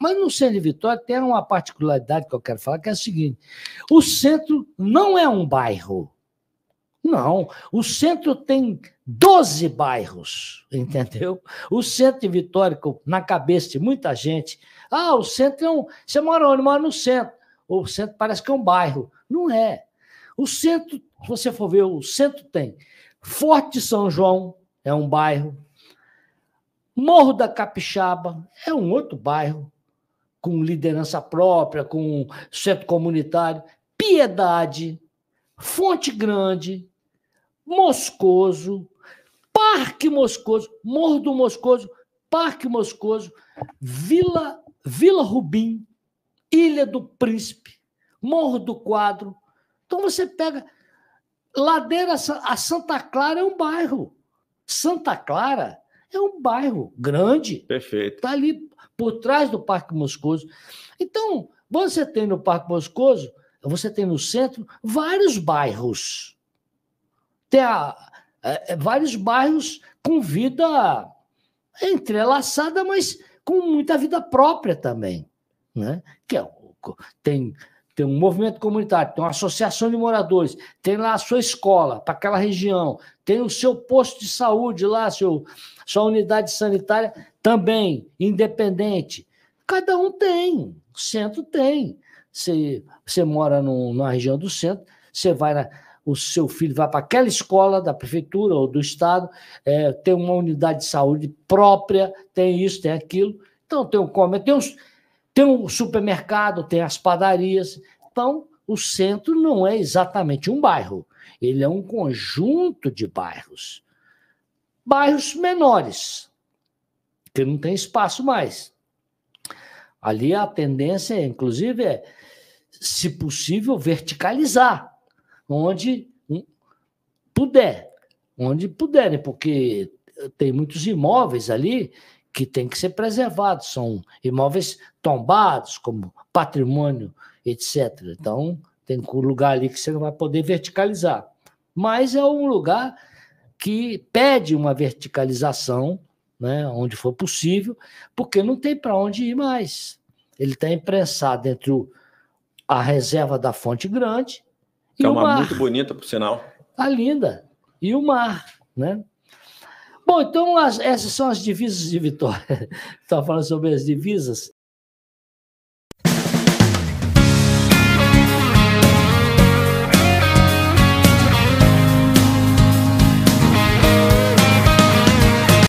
Mas no centro de Vitória tem uma particularidade que eu quero falar, que é a seguinte: o centro não é um bairro. Não, o centro tem 12 bairros, entendeu? O centro de Vitória, na cabeça de muita gente, ah, o centro é um. Você mora onde? Mora no centro. O centro parece que é um bairro. Não é. O centro, se você for ver, o centro tem Forte São João, é um bairro. Morro da Capixaba é um outro bairro com liderança própria, com centro comunitário. Piedade, Fonte Grande, Moscoso, Parque Moscoso, Morro do Moscoso, Parque Moscoso, Vila, Vila Rubim, Ilha do Príncipe, Morro do Quadro. Então você pega. Ladeira, a Santa Clara é um bairro. Santa Clara é um bairro grande. Perfeito. Está ali por trás do Parque Moscoso. Então, você tem no Parque Moscoso, você tem no centro vários bairros. Tem a, é, é, vários bairros com vida entrelaçada, mas com muita vida própria também. Né? Que é, tem tem um movimento comunitário, tem uma associação de moradores, tem lá a sua escola para aquela região, tem o seu posto de saúde lá, seu, sua unidade sanitária também, independente. Cada um tem, o centro tem. Você, você mora no na região do centro, você vai na, o seu filho vai para aquela escola da prefeitura ou do estado, é, tem uma unidade de saúde própria, tem isso, tem aquilo. Então tem um comércio, tem uns tem o supermercado, tem as padarias. Então, o centro não é exatamente um bairro, ele é um conjunto de bairros. Bairros menores, que não tem espaço mais. Ali a tendência, inclusive, é, se possível, verticalizar, onde puder, onde puderem, porque tem muitos imóveis ali que tem que ser preservados, são imóveis tombados, como patrimônio, etc. Então, tem um lugar ali que você não vai poder verticalizar. Mas é um lugar que pede uma verticalização, né, onde for possível, porque não tem para onde ir mais. Ele está imprensado entre a reserva da Fonte Grande é mar. uma muito bonita, por sinal. Tá linda. E o mar, né? Bom, então as, essas são as divisas de vitória. Estava tá falando sobre as divisas.